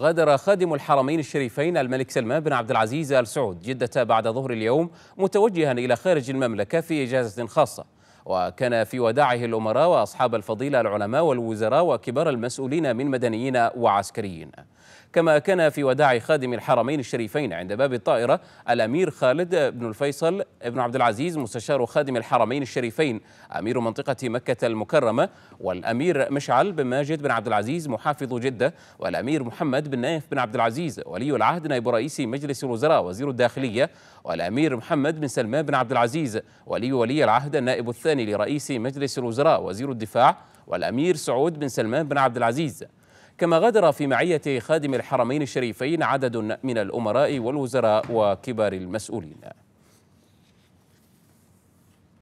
غادر خادم الحرمين الشريفين الملك سلمان بن عبد العزيز ال سعود جدة بعد ظهر اليوم متوجها إلى خارج المملكة في إجازة خاصة وكان في وداعه الأمراء وأصحاب الفضيلة العلماء والوزراء وكبار المسؤولين من مدنيين وعسكريين كما كان في وداع خادم الحرمين الشريفين عند باب الطائرة الأمير خالد بن الفيصل بن عبد العزيز مستشار خادم الحرمين الشريفين أمير منطقة مكة المكرمة والأمير مشعل بن ماجد بن عبد العزيز محافظ جدة والأمير محمد بن نايف بن عبد العزيز ولي العهد نائب رئيس مجلس الوزراء وزير الداخلية والأمير محمد بن سلمان بن عبد العزيز ولي ولي العهد النائب الثاني لرئيس مجلس الوزراء وزير الدفاع والأمير سعود بن سلمان بن عبد العزيز كما غادر في معية خادم الحرمين الشريفين عدد من الأمراء والوزراء وكبار المسؤولين